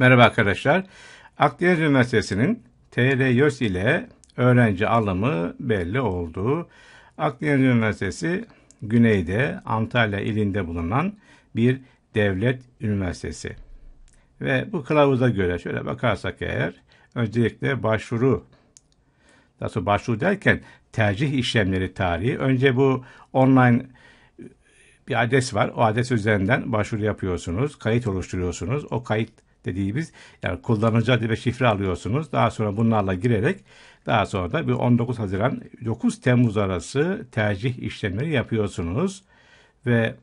Merhaba arkadaşlar. Akdeniz Üniversitesi'nin TLYÖS ile öğrenci alımı belli oldu. Akdeniz Üniversitesi güneyde Antalya ilinde bulunan bir devlet üniversitesi. Ve bu kılavuza göre şöyle bakarsak eğer öncelikle başvuru nasıl başvuru derken tercih işlemleri tarihi. Önce bu online bir adres var. O adres üzerinden başvuru yapıyorsunuz. Kayıt oluşturuyorsunuz. O kayıt dediğimiz yani kullanıcı ve şifre alıyorsunuz. Daha sonra bunlarla girerek daha sonra da bir 19 Haziran 9 Temmuz arası tercih işlemleri yapıyorsunuz ve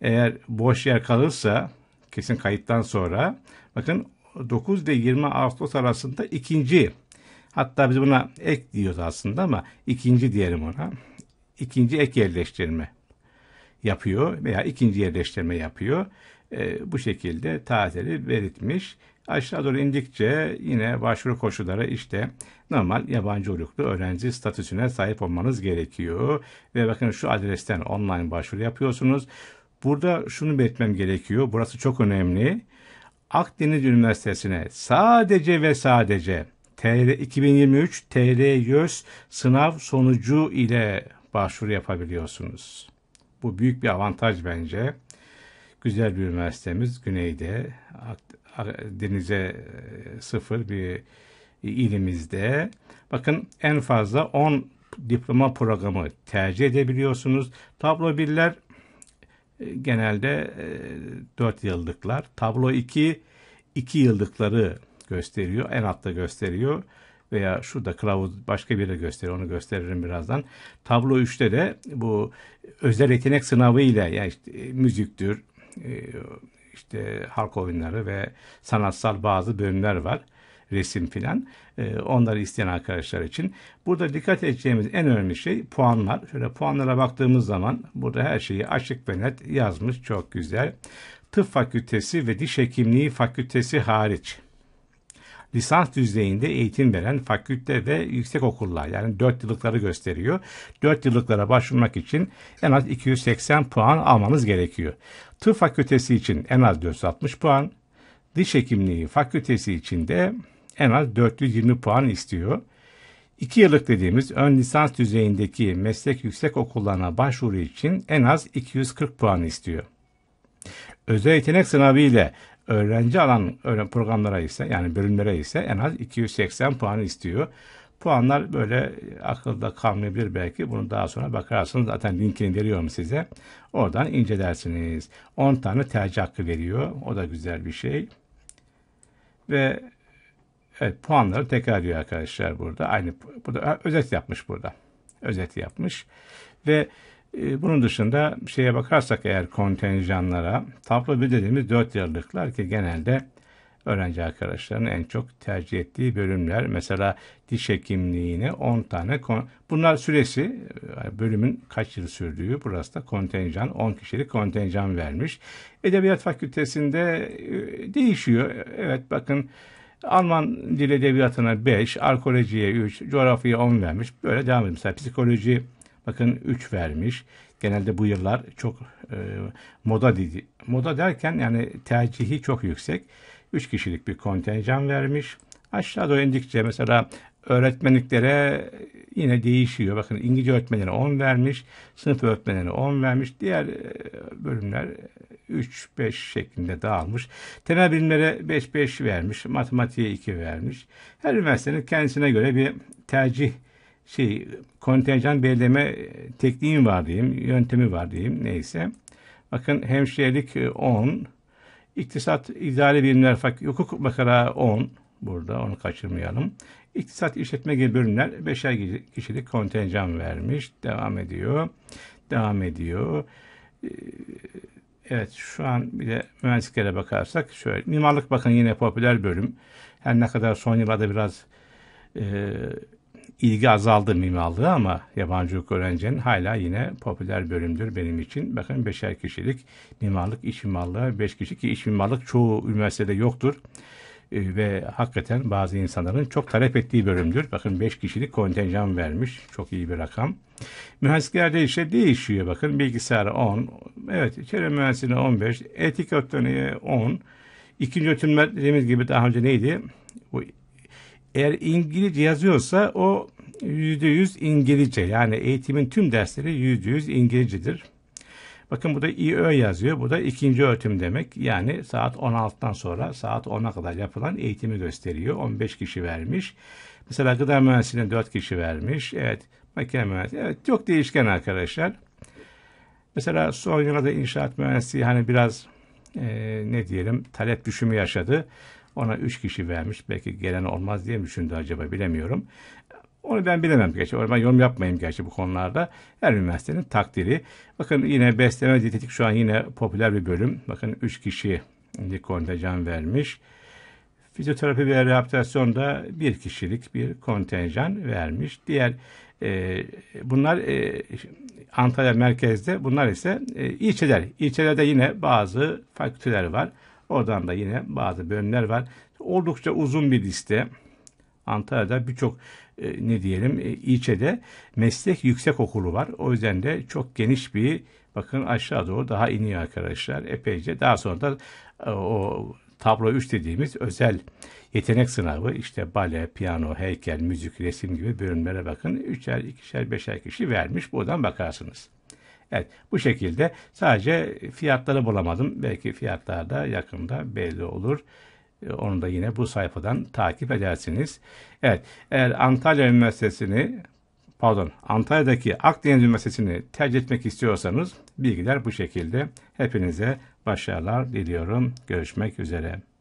eğer boş yer kalırsa kesin kayıttan sonra bakın 9 ile 20 Ağustos arasında ikinci hatta biz buna ek diyoruz aslında ama ikinci diyelim ona ikinci ek yerleştirme yapıyor veya ikinci yerleştirme yapıyor e, bu şekilde tatili belirtmiş. Aşağı doğru indikçe yine başvuru koşulları işte normal yabancı uyruklu öğrenci statüsüne sahip olmanız gerekiyor. Ve bakın şu adresten online başvuru yapıyorsunuz. Burada şunu belirtmem gerekiyor. Burası çok önemli. Akdeniz Üniversitesi'ne sadece ve sadece TR 2023 TR YÖS sınav sonucu ile başvuru yapabiliyorsunuz. Bu büyük bir avantaj bence güzel bir üniversitemiz güneyde denize e, sıfır bir ilimizde. Bakın en fazla 10 diploma programı tercih edebiliyorsunuz. Tablo 1'ler e, genelde 4 e, yıllıklar. Tablo 2 2 yıllıkları gösteriyor. En altta gösteriyor veya şurada kılavuz başka biri gösteriyor. Onu gösteririm birazdan. Tablo 3'te de bu özel yetenek sınavı ile yani işte, müziktir, ee, işte halk oyunları ve sanatsal bazı bölümler var. Resim filan. Ee, onları isteyen arkadaşlar için. Burada dikkat edeceğimiz en önemli şey puanlar. Şöyle puanlara baktığımız zaman burada her şeyi açık ve net yazmış. Çok güzel. Tıp Fakültesi ve Diş Hekimliği Fakültesi hariç lisans düzeyinde eğitim veren fakülte ve yüksek okullar yani 4 yıllıkları gösteriyor. 4 yıllıklara başvurmak için en az 280 puan almanız gerekiyor. Tıp fakültesi için en az 460 puan, diş hekimliği fakültesi için de en az 420 puan istiyor. 2 yıllık dediğimiz ön lisans düzeyindeki meslek yüksek okullarına başvuru için en az 240 puan istiyor. Özel yetenek sınavı ile öğrenci alan programlara ise yani bölümlere ise en az 280 puan istiyor. Puanlar böyle akılda kalmayabilir belki. Bunu daha sonra bakarsınız. Zaten linkini veriyorum size. Oradan incelersiniz. 10 tane tercih hakkı veriyor. O da güzel bir şey. Ve evet, puanları tekrar ediyor arkadaşlar burada. Aynı burada özet yapmış burada. Özet yapmış. Ve ee, bunun dışında şeye bakarsak eğer kontenjanlara tablo bir dediğimiz dört yıllıklar ki genelde öğrenci arkadaşlarının en çok tercih ettiği bölümler. Mesela diş hekimliği'ni 10 tane bunlar süresi e, bölümün kaç yıl sürdüğü burası da kontenjan 10 kişilik kontenjan vermiş. Edebiyat fakültesinde e, değişiyor. Evet bakın Alman dil edebiyatına 5, arkeolojiye 3, coğrafyaya 10 vermiş. Böyle devam ediyor. Mesela psikoloji Bakın 3 vermiş. Genelde bu yıllar çok e, moda dedi. Moda derken yani tercihi çok yüksek. 3 kişilik bir kontenjan vermiş. Aşağıda doğru indikçe mesela öğretmenliklere yine değişiyor. Bakın İngilizce öğretmenlerine 10 vermiş, sınıf öğretmenlerine 10 vermiş. Diğer e, bölümler 3-5 şeklinde dağılmış. Temel bilimlere 5-5 vermiş, matematiğe 2 vermiş. Her üniversitenin kendisine göre bir tercih şey kontenjan belirleme e, tekniği var diyeyim, yöntemi var diyeyim neyse. Bakın hemşirelik 10, e, iktisat idari bilimler fak hukuk bakara 10 burada onu kaçırmayalım. İktisat işletme gibi bölümler beşer kişilik kontenjan vermiş. Devam ediyor. Devam ediyor. E, evet şu an bir de mühendisliklere bakarsak şöyle. Mimarlık bakın yine popüler bölüm. Her ne kadar son yıllarda biraz e, ilgi azaldı mimarlığa ama yabancı hukuk öğrencinin hala yine popüler bölümdür benim için. Bakın beşer kişilik mimarlık, iş mimarlığı beş kişi ki iş mimarlık çoğu üniversitede yoktur ee, ve hakikaten bazı insanların çok talep ettiği bölümdür. Bakın beş kişilik kontenjan vermiş. Çok iyi bir rakam. mühendislerde işte değişiyor bakın. bilgisayar 10. Evet çevre mühendisliğine 15. Etik öğretmeniye 10. İkinci öğretim dediğimiz gibi daha önce neydi? Bu, eğer İngilizce yazıyorsa o %100 İngilizce. Yani eğitimin tüm dersleri %100 İngilizcedir. Bakın bu da İÖ yazıyor. Bu da ikinci öğretim demek. Yani saat 16'dan sonra saat 10'a kadar yapılan eğitimi gösteriyor. 15 kişi vermiş. Mesela gıda mühendisliğine 4 kişi vermiş. Evet. Makine mühendisliği. Evet. Çok değişken arkadaşlar. Mesela son yılda inşaat mühendisliği hani biraz e, ne diyelim talep düşümü yaşadı. Ona 3 kişi vermiş. Belki gelen olmaz diye mi düşündü acaba bilemiyorum. Onu ben bilemem gerçi. Ben yorum yapmayayım gerçi bu konularda. Her üniversitenin takdiri. Bakın yine besleme diyetetik şu an yine popüler bir bölüm. Bakın 3 kişi kontenjan vermiş. Fizyoterapi ve rehabilitasyonda bir kişilik bir kontenjan vermiş. Diğer e, bunlar e, Antalya merkezde bunlar ise e, ilçeler. İlçelerde yine bazı fakülteler var. Oradan da yine bazı bölümler var. Oldukça uzun bir liste. Antalya'da birçok e, ne diyelim e, ilçede meslek yüksek okulu var. O yüzden de çok geniş bir bakın aşağı doğru daha iniyor arkadaşlar epeyce. Daha sonra da e, o tablo 3 dediğimiz özel yetenek sınavı işte bale, piyano, heykel, müzik, resim gibi bölümlere bakın. Üçer, ikişer, beşer kişi vermiş. Buradan bakarsınız. Evet bu şekilde sadece fiyatları bulamadım. Belki fiyatlar da yakında belli olur. Onu da yine bu sayfadan takip edersiniz. Evet, eğer Antalya Üniversitesi'ni pardon Antalya'daki Akdeniz Üniversitesi'ni tercih etmek istiyorsanız bilgiler bu şekilde. Hepinize başarılar diliyorum. Görüşmek üzere.